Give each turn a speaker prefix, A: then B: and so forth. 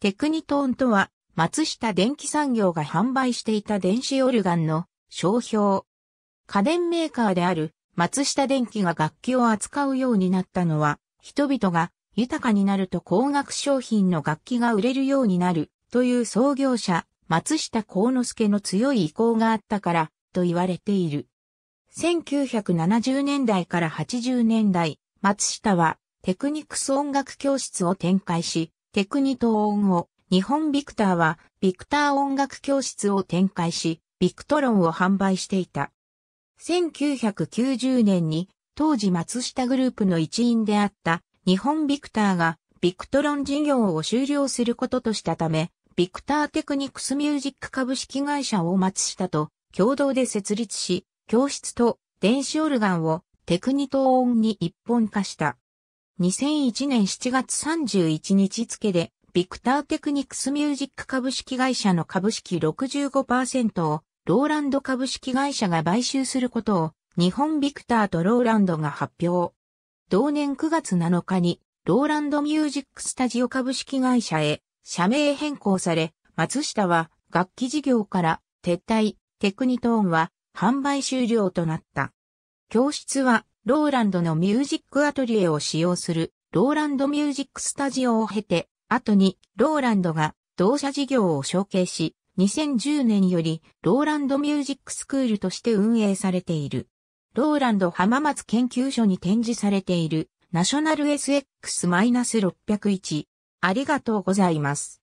A: テクニトーンとは、松下電器産業が販売していた電子オルガンの商標。家電メーカーである松下電器が楽器を扱うようになったのは、人々が豊かになると高額商品の楽器が売れるようになるという創業者、松下幸之助の強い意向があったからと言われている。1970年代から80年代、松下はテクニクス音楽教室を展開し、テクニトーンを、日本ビクターは、ビクター音楽教室を展開し、ビクトロンを販売していた。1990年に、当時松下グループの一員であった日本ビクターがビクトロン事業を終了することとしたため、ビクターテクニクスミュージック株式会社を松下と共同で設立し、教室と電子オルガンをテクニトーンに一本化した。2001年7月31日付で、ビクターテクニクスミュージック株式会社の株式65%を、ローランド株式会社が買収することを、日本ビクターとローランドが発表。同年9月7日に、ローランドミュージックスタジオ株式会社へ、社名変更され、松下は、楽器事業から、撤退、テクニトーンは、販売終了となった。教室は、ローランドのミュージックアトリエを使用するローランドミュージックスタジオを経て、後にローランドが同社事業を承継し、2010年よりローランドミュージックスクールとして運営されている。ローランド浜松研究所に展示されているナショナル SX-601。ありがとうござい
B: ます。